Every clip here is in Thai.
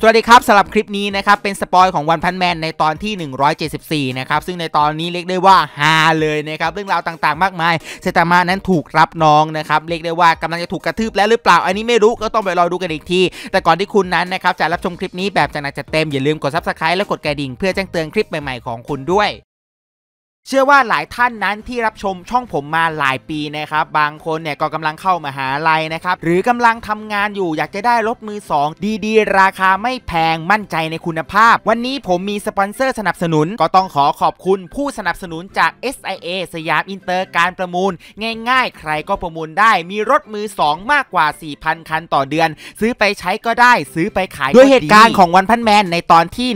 สวัสดีครับสำหรับคลิปนี้นะครับเป็นสปอยของวันพันแมนในตอนที่ 174 นะครับซึ่งในตอนนี้เรียกได้ว่าฮาเลยนะครับเรื่องราวต่างๆมากมายเซตามานั้นถูกรับน้องนะครับเรียกได้ว่ากำลังจะถูกกระทืบแล้วหรือเปล่าอันนี้ไม่รู้ก็ต้องไปรอดูกันอีกที แต่ก่อนที่คุณนั้นนะครับจะรับชมคลิปนี้แบบจะหนักจะเต็ม อย่าลืมกดซับสไครต์และกดกระดิ่งเพื่อแจ้งเตือนคลิปใหม่ๆ ของคุณด้วยเชื่อว่าหลายท่านนั้นที่รับชมช่องผมมาหลายปีนะครับ บางคนเนี่ยก็กำลังเข้ามาหาลัยนะครับ หรือกำลังทำงานอยู่อยากจะได้รถมือ 2 ดีๆ ราคาไม่แพง มั่นใจในคุณภาพ วันนี้ผมมีสปอนเซอร์สนับสนุน ก็ต้องขอขอบคุณผู้สนับสนุนจาก SIA สยามอินเตอร์การประมูล ง่าย ๆ ใครก็ประมูลได้มีรถมือ 2 มากกว่า 4,000 คันต่อเดือน ซื้อไปใช้ก็ได้ซื้อไปขายด้วยเหตุการณ์ของวันพันแมนในตอนที่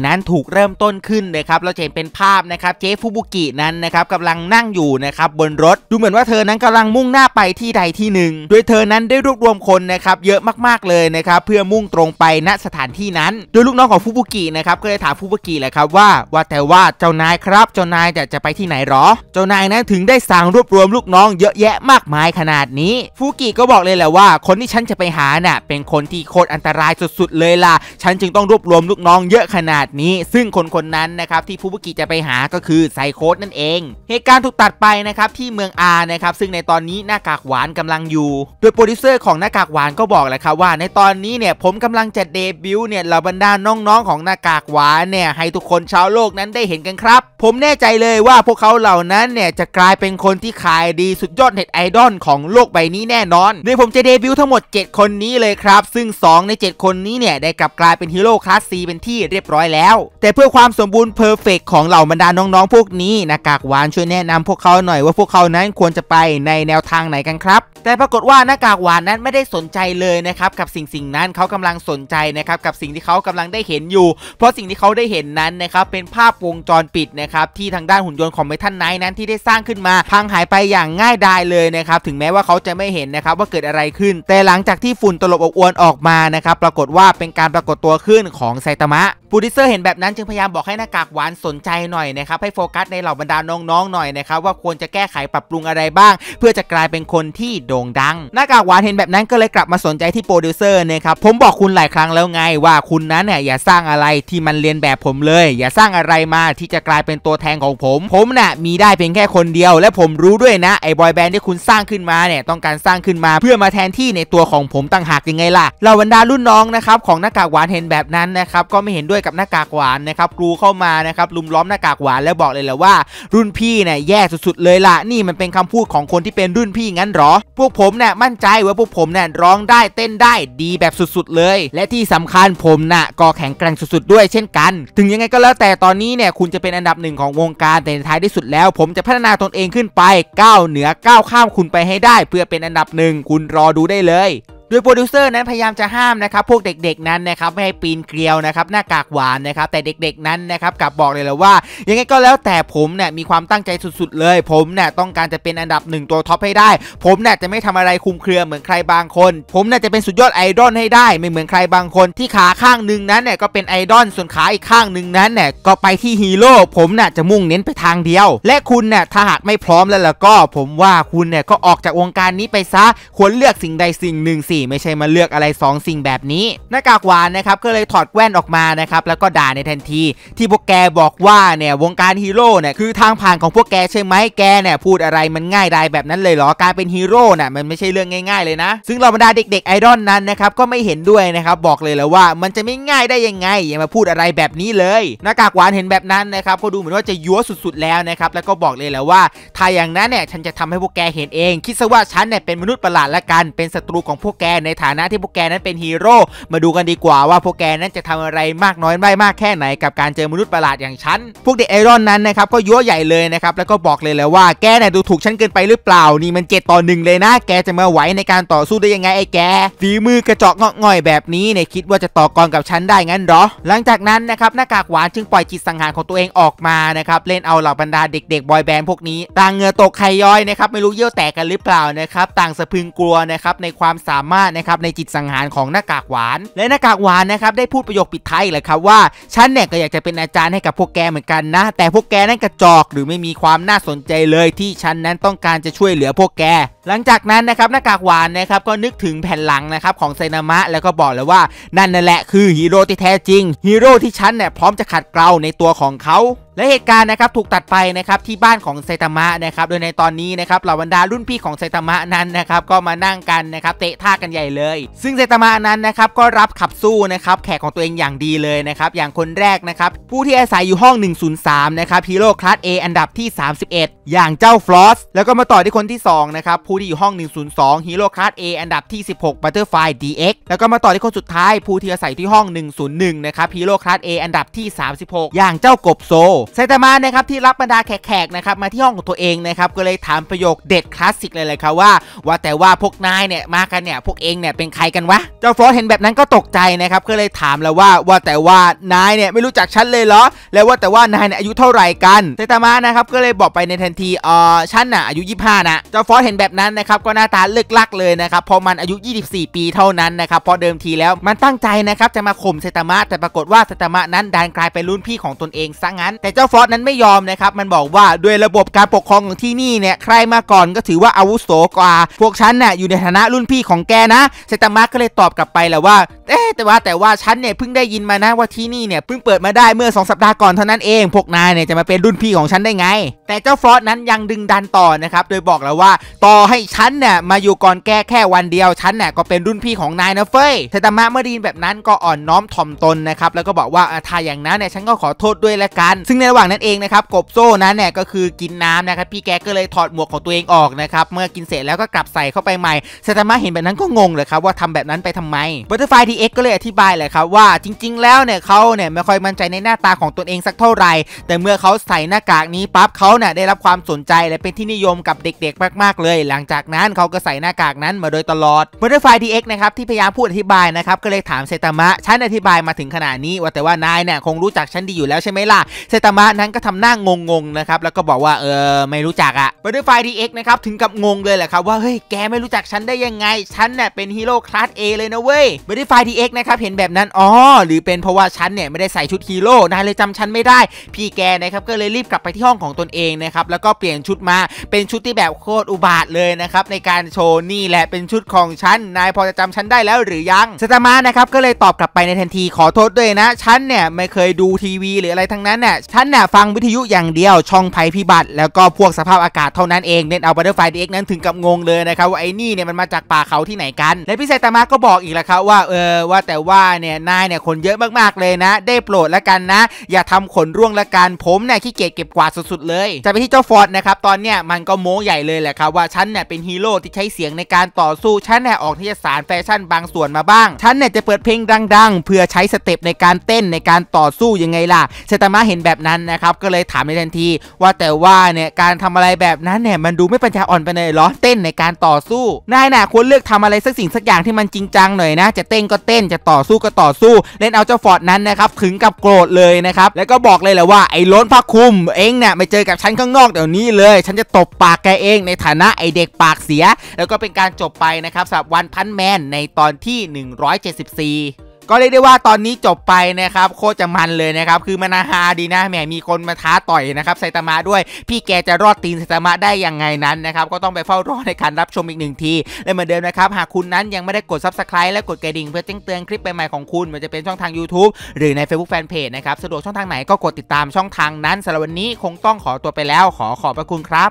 174 นั้นถูกเริ่มต้นขึ้นเลยครับเราจะเห็นเป็นภาพนะครับจฟูบุกินั้นนะครับกำลังนั่งอยู่นะครับบนรถดูเหมือนว่าเธอนั้นกำลังมุ่งหน้าไปที่ใดที่หนึ่งโดยเธอนั้นได้รวบรวมคนนะครับเยอะมากๆเลยนะครับเพื่อมุ่งตรงไปณสถานที่นั้น โดยลูกน้องของฟูบุกินะครับก็เลยถามฟูบุกิแหละครับว่าว่าแต่ว่าเจ้านายครับ เจ้านายจะจะไปที่ไหนหรอเจ้านายนั้นถึงได้สั่งรวบรวมลูกน้องเยอะแยะมากมายขนาดนี้ฟูกิก็บอกเลยแหละว่า คนที่ฉันจะไปหาน่ะเป็นคนที่โคตรอันตรายสุดๆเลยล่ะ ฉันจึงต้องรวบรวมลูกน้อง เยอะขนาดนี้ ซึ่งคนคนนั้นนะครับที่ฟูบุกิจะไปหาก็คือือไซโคสนั่นเอง เหตุการณ์ถูกตัดไปนะครับ ที่เมืองอานะครับซึ่งในตอนนี้หน้ากากหวานกำลังอยู่ โดยโปรดิวเซอร์ของหน้ากากหวานก็บอกแหละครับว่าในตอนนี้เนี่ยผมกำลังจะเดบิวต์เนี่ยเหล่าบรรดาน้องๆของหน้ากากหวานเนี่ยให้ทุกคนชาวโลกนั้นได้เห็นกันครับ ผมแน่ใจเลยว่าพวกเขาเหล่านั้นเนี่ยจะกลายเป็นคนที่ขายดี สุดยอดเน็ตไอดอลของโลกใบนี้แน่นอนโดยผมจะเดบิวต์ทั้งหมด7 คนนี้เลยครับซึ่ง 2 ใน 7 คนนี้เนี่ยได้กลับกลายเป็นฮีโร่คลาสซีเป็นที่เรียบร้อยแล้ว แต่เพื่อความสมบูรณ์เพอร์เฟกของเหล่าบรรดาน้ององๆพวกนี้นากากหวานช่วยแนะนำพวกเขาหน่อยว่าพวกเขานั้นควรจะไปในแนวทางไหนกันครับ แต่ปรากฏว่านัากากหวานนั้นไม่ได้สนใจเลยนะครับกับสิ่งสิ่งนั้นเขากำลังสนใจนะครับกับสิ่งที่เขากำลังได้เห็นอยู่ เพราะสิ่งที่เขาได้เห็นนั้นนะครับเป็นภาพวงจรปิดนะครับที่ทางด้านหุ่นยนต์ของเมทัลไนท์นั้นที่ได้สร้างขึ้นมาพังหายไปอย่างง่ายดายเลยนะครับถึงแม้ว่าเขาจะไม่เห็นนะครับว่าเกิดอะไรขึ้น แต่หลังจากที่ฝุ่นตลบอบอวนออกมานะครับปรากฏว่าเป็นการปรากฏตัวขึ้นของไซตามะโปรดิวเซอร์เห็นแบบนั้น จึงพยายามบอกให้หน้ากากหวานสนใจหน่อยนะครับให้โฟกัสในเหล่าบรรดาน้องๆหน่อยนะครับว่าควรจะแก้ไขปรับปรุงอะไรบ้าง เพื่อจะกลายเป็นคนที่โด่งดัง หน้ากากหวานเห็นแบบนั้นก็เลยกลับมาสนใจที่โปรดิวเซอร์นะครับผมบอกคุณหลายครั้งแล้วไงว่าคุณนั้นเนี่ยอย่าสร้างอะไรที่มันเรียนแบบผมเลย อย่าสร้างอะไรมาที่จะกลายเป็นตัวแทนของผม ผมนะ่ะมีได้เพียงแค่คนเดียว และผมรู้ด้วยนะไอ้บอยแบนด์ที่คุณสร้างขึ้นมาเนี่ยต้องการสร้างขึ้นมาเพื่อมาแทนที่ในตัวของผมต่างหากยังไงล่ะเราบรรดารุ่นน้องนะครับของหน้ากากหวานเห็นแบบนั้นนะครับก็ไม่เห็นด้วยกับหน้ากากหวานนะครับกรูเข้ามานะครับลุมล้อมหน้ากากหวานแล้วบอกเลยแหละว่ารุ่นพี่เนี่ยแย่สุดๆเลยล่ะ นี่มันเป็นคำพูดของคนที่เป็นรุ่นพี่งั้นหรอพวกผมเนี่ยมั่นใจว่าพวกผมเนี่ยร้องได้เต้นได้ดีแบบสุดๆเลย และที่สำคัญผมน่ะ ก็แข็งแกร่งสุดๆด้วยเช่นกัน ถึงยังไงก็แล้วแต่ตอนนี้เนี่ยคุณจะเป็นอันดับหนึ่งของวงการแต่ท้ายที่สุดแล้ว ผมจะพัฒนาตนเองขึ้นไปก้าวเหนือก้าวข้ามคุณไปให้ได้เพื่อเป็นอันดับหนึ่งคุณรอดูได้เลยโดยโปรดิวเซอร์นั้นพยายามจะห้ามนะครับพวกเด็กๆนั้นนะครับไม่ให้ปีนเกลียวนะครับหน้ากากหวานนะครับแต่เด็กๆนั้นนะครับกลับบอกเลยแล้ว่ายังไงก็แล้วแต่ผมเนี่ยมีความตั้งใจสุดๆเลยผมเนี่ยต้องการจะเป็นอันดับหนึ่งตัวท็อปให้ได้ผมเนี่ยจะไม่ทำอะไรคุมเครือเหมือนใครบางคนผมเนี่ยจะเป็นสุดยอดไอดอลให้ได้ไม่เหมือนใครบางคนที่ขาข้างหนึ่งนั้นเนี่ยก็เป็นไอดอลส่วนขาอีกข้างหนึ่งนั้นเนี่ยก็ไปที่ฮีโร่ผมเนี่ยจะมุ่งเน้นไปทางเดียวและคุณเนี่ยถ้าหากไม่พร้อมแล้วล่ะก็ผมว่าคุณเนี่ยก็ออกจากวงการนี้ไปซะควรเลือกสิ่งใดสิ่งหนึ่งสิไม่ใช่มาเลือกอะไร 2 สิ่งแบบนี้ หน้ากากหวานนะครับก็เลยถอดแว่นออกมานะครับแล้วก็ด่าในทันทีที่พวกแกบอกว่าเนี่ยวงการฮีโร่เนี่ยคือทางผ่านของพวกแกใช่ไหมแกเนี่ยพูดอะไรมันง่ายได้แบบนั้นเลยเหรอการเป็นฮีโร่น่ะมันไม่ใช่เรื่องง่ายๆเลยนะ ซึ่งเราบรรดาเด็กๆไอดอลนั้นนะครับก็ไม่เห็นด้วยนะครับบอกเลยแล้วว่ามันจะไม่ง่ายได้ยังไงอย่ามาพูดอะไรแบบนี้เลย หน้ากากหวานเห็นแบบนั้นนะครับก็ดูเหมือนว่าจะยั่วสุดๆ แล้วนะครับแล้วก็บอกเลยแล้วว่าถ้าอย่างนั้นเนี่ยฉันจะทำให้พวกแกเห็นเอง คิดซะว่าฉันเนี่ยเป็นมนุษย์ประหลาดละกันเป็นศัตรูของพวกแกแกในฐานะที่พวกแกนั้นเป็นฮีโร่มาดูกันดีกว่าว่าพวกแกนั้นจะทำอะไรมากน้อยไม่มากแค่ไหน กับการเจอมนุษย์ประหลาดอย่างฉัน พวกเด็กไอรอนนั้นนะครับก็ยั่วใหญ่เลยนะครับ แล้วก็บอกเลยแล้วว่าแกน่ะดูถูกฉันเกินไปหรือเปล่า นี่มันเจ็ดต่อหนึ่งเลยนะแกจะมาไหวในการต่อสู้ได้ยังไงไอ้แกฝีมือกระจอกเงาะง่อยแบบนี้เนี่ยคิดว่าจะต่อกรกับฉันได้งั้นหรอหลังจากนั้นนะครับหน้ากากหวานจึงปล่อยจิตสังหารของตัวเองออกมานะครับเล่นเอาเหล่าบรรดาเด็กๆบอยแบนด์พวกนี้ต่างเงือตกไขย้อยนะครับไม่รู้เยี่ยวแตกกันหรือเปล่านะครับต่างสะพึงกลัวนะครับในความสามารารถนะครับในจิตสังหารของหน้ากากหวาน และหน้ากากหวานนะครับได้พูดประโยคปิดท้ายเลยครับว่าฉันเนี่ยก็อยากจะเป็นอาจารย์ให้กับพวกแกเหมือนกันนะ แต่พวกแกนั้นกระจอกหรือไม่มีความน่าสนใจเลย ที่ฉันนั้นต้องการจะช่วยเหลือพวกแก หลังจากนั้นนะครับหน้ากากหวานนะครับก็นึกถึงแผ่นหลังนะครับของไซนามะ แล้วก็บอกเลยว่านั่นนั่นแหละคือฮีโร่ที่แท้จริงฮีโร่ที่ฉันเนี่ยพร้อมจะขัดเกลาในตัวของเขาและเหตุการณ์นะครับถูกตัดไปนะครับที่บ้านของไซตามะนะครับโดยในตอนนี้นะครับเหล่าบรรดารุ่นพี่ของไซตามะนั้นนะครับก็มานั่งกันนะครับเตะท่ากันใหญ่เลย ซึ่งไซตามะนั้นนะครับก็รับขับสู้นะครับแขกของตัวเองอย่างดีเลยนะครับอย่างคนแรกนะครับผู้ที่อาศัยอยู่ห้อง 103 นะครับฮีโร่คลาส A อันดับที่ 31 อย่างเจ้าฟลอสแล้วก็มาต่อที่คนที่2นะครับผู้ที่อยู่ห้อง 102 ฮีโร่คลาส A อันดับที่ 16 บัตตเ b u ฟ t e ดีเอ็กแล้วก็มาต่อที่คนสุดท้ายผู้ที่อาศัยที่ห้อง 101นะครับฮีโร่คลาส A อันดับที่ 36 อย่างเจ้ากบโซซตามานะครับที่รับบรรดาแขกนะครับมาที่ห้องของตัวเองนะครับก็เลยถามประโยคเด็ดคลาสสิกเลยเลยครับว่าว่าแต่ว่าพวกนายเนี่ยมากันเนี่ยพวกเองเนี่ยเป็นใครกันวะเจ้าฟอสเห็นแบบนั้นก็ตกใจนะครับก็เลยถามแล้วว่าว่าแต่ว่านายเนี่ยไม่รู้จักฉันเลยเหรอแล้วว่าแต่ว่านายเนี่ยอายุเท่าไหร่กัน เซตามานะครับก็เลยบอกไปในทันทีเออฉันน่ะอายุ25นะเจ้าฟอสเห็นแบบนั้นนะครับก็หน้าตาเลอกลักเลยนะครับพอมันอายุ 24 ปีเท่านั้นนะครับพอเดิมทีแล้วมันตั้งใจนะครับจะมาข่มเซตามาแต่ปรากฏว่าเซตามานั้นดันกลายเป็นรุ่นพี่ของตนเองซะงั้นแต่เจ้าฟลอสนั้นไม่ยอมนะครับมันบอกว่าด้วยระบบการปกครองของที่นี่เนี่ยใครมาก่อนก็ถือว่าอาวุโสกว่า พวกฉันน่ยอยู่ในฐานะรุ่นพี่ของแกนะเซตามะก็เลยตอบกลับไปแล้วว่า เอ๊แต่ว่าแต่ว่าฉันเนี่ยเพิ่งได้ยินมานะว่าที่นี่เนี่ยเพิ่งเปิดมาได้เมื่อ 2 สัปดาห์ก่อนเท่านั้นเองพวกนายเนี่ยจะมาเป็นรุ่นพี่ของฉันได้ไง แต่เจ้าฟลอสนั้นยังดึงดันต่อนะครับโดยบอกแล้วว่าต่อให้ฉันเนี่ยมาอยู่ก่อนแกแค่วันเดียวฉันเนี่ยก็เป็นรุ่นพี่ของนายนะเฟยเซตามะเมื่อได้ยินแบบนั้นก็อ่อนน้อมถ่อมตนนะครับแล้วก็บอกว่าถ้าอย่างนั้นเนี่ยฉันก็ขอโทษด้วยละกัน ซึ่งระหว่างนั้นเองนะครับกบโซ่ นั้นเนี่ยก็คือกินน้ำนะครับพี่แกก็เลยถอดหมวกของตัวเองออกนะครับเมื่อกินเสร็จแล้วก็กลับใส่เข้าไปใหม่สตามะเห็นแบบนั้นก็งงเลยครับว่าทำแบบนั้นไปทำไมบัตเตอร์ไฟทีเอ็กก็เลยอธิบายเลยครับว่าจริงๆแล้วเนี่ยเขาเนี่ยไม่ค่อยมั่นใจในหน้าตาของตนเองสักเท่าไหร่แต่เมื่อเขาใส่หน้ากากนี้ปั๊บเขาเนี่ยได้รับความสนใจและเป็นที่นิยมกับเด็ก ๆ มากๆเลยหลังจากนั้นเขาก็ใส่หน้ากากนั้นมาโดยตลอดบัตเตอร์ไฟทีเอ็กนะครับที่พยายามพูดอธิบายนะครับก็เลยถามเซตามะฉันอธิบายมาถึงขนาดนี้ว่าแต่ว่านายเนี่ยคงรู้จักฉันดีอยู่แล้วใช่ไหมล่ะเซตามมะนั้นก็ทำหน้างงๆ นะครับแล้วก็บอกว่าเออไม่รู้จักอะบัตเตอร์ไฟดีเอ็กนะครับถึงกับงงเลยแหละครับว่าเฮ้ยแกไม่รู้จักฉันได้ยังไงฉันเนี่ยเป็นฮีโร่คลาสเอเลยนะเว้ยบัตเตอร์ไฟดีเอ็กนะครับเห็นแบบนั้นอ๋อหรือเป็นเพราะว่าฉันเนี่ยไม่ได้ใส่ชุดฮีโร่นายเลยจำฉันไม่ได้ พี่แกนะครับก็เลยรีบกลับไปที่ห้องของตนเองนะครับแล้วก็เปลี่ยนชุดมาเป็นชุดที่แบบโคตรอุบาทเลยนะครับในการโชว์นี่แหละเป็นชุดของฉันนายพอจะจำฉันได้แล้วหรือยังสตามานะครับก็เลยตอบกลับไปในทันทีขอโทษด้วยนะฉันเนี่ยไม่เคยดูทีวีหรืออะไรทั้งนั้นน่ะฉันน่ยฟังวิทยุอย่างเดียวช่องภัยพิบัติ แล้วก็พวกสภาพอากาศเท่านั้นเอง เน้นเอาบัตเตอร์ไฟดีเอ็กนั้นถึงกับงงเลยนะครับ ว่าไอ้นี่เนี่ยมันมาจากป่าเขาที่ไหนกัน และพี่ไซตามะก็บอกอีกแล้วครับว่า เออว่าแต่ว่าเนี่ยนายเนี่ย คนเยอะมากๆเลยนะ ได้โปรดละกันนะ อย่าทำขนร่วงละกันผมเนี่ยขี้เกียจเก็บกวาดสุดๆเลยจะไปที่เจ้าฟอร์ดนะครับตอนเนี้ยมันก็โม้ใหญ่เลยแหละครับว่าฉันเนี่ยเป็นฮีโร่ที่ใช้เสียงในการต่อสู้ฉันเนี่ยออก่จะสารแฟชั่นบางส่วนมาบ้างฉันเนี่ยจะเปิดเพลงดังๆ เพื่อใช้สเต็ปในการเต้นในการต่อสู้ยังไงล่ะไซตามะเห็นแบบนั้นนะครับก็เลยถามในทันทีว่าแต่ว่าเนี่ยการทำอะไรแบบนั้นเนี่ยมันดูไม่ปัญญาอ่อนไปเลยหรอเต้นในการต่อสู้นายน่ะควรเลือกทำอะไรสักสิ่งสักอย่างที่มันจริงจังหน่อยนะ จะเต้นก็เต้นจะต่อสู้ก็ต่อสู้ เล่นเอาเจ้าฟอร์ดนั้นนะครับถึงกับโกรธเลยนะครับแล้วก็บอกเลยแหละว่าไอ้ล้นพระคุม เองเนี่ยไม่เจอกับฉันข้างนอกเดี๋ยวนี้เลย ฉันจะตบปากแกเองในฐานะไอเด็กปากเสีย แล้วก็เป็นการจบไปนะครับสำหรับวันพันแมนในตอนที่ 174ก็เรียกได้ว่าตอนนี้จบไปนะครับโคตรจะมันเลยนะครับคือมันฮาดีนะแหมมีคนมาท้าต่อยนะครับไซตามะด้วย พี่แกจะรอดตีนไซตามะได้ยังไงนั้นนะครับก็ต้องไปเฝ้ารอในการรับชมอีกหนึ่งที และเหมือนเดิมนะครับ หากคุณนั้นยังไม่ได้กดซับสไครต์และกดกระดิ่งเพื่อแจ้งเตือนคลิปใหม่ๆของคุณ มันจะเป็นช่องทาง YouTube หรือใน Facebook Fanpage นะครับ สะดวกช่องทางไหนก็กดติดตามช่องทางนั้นสำหรับวันนี้คงต้องขอตัวไปแล้วขอขอบพระคุณครับ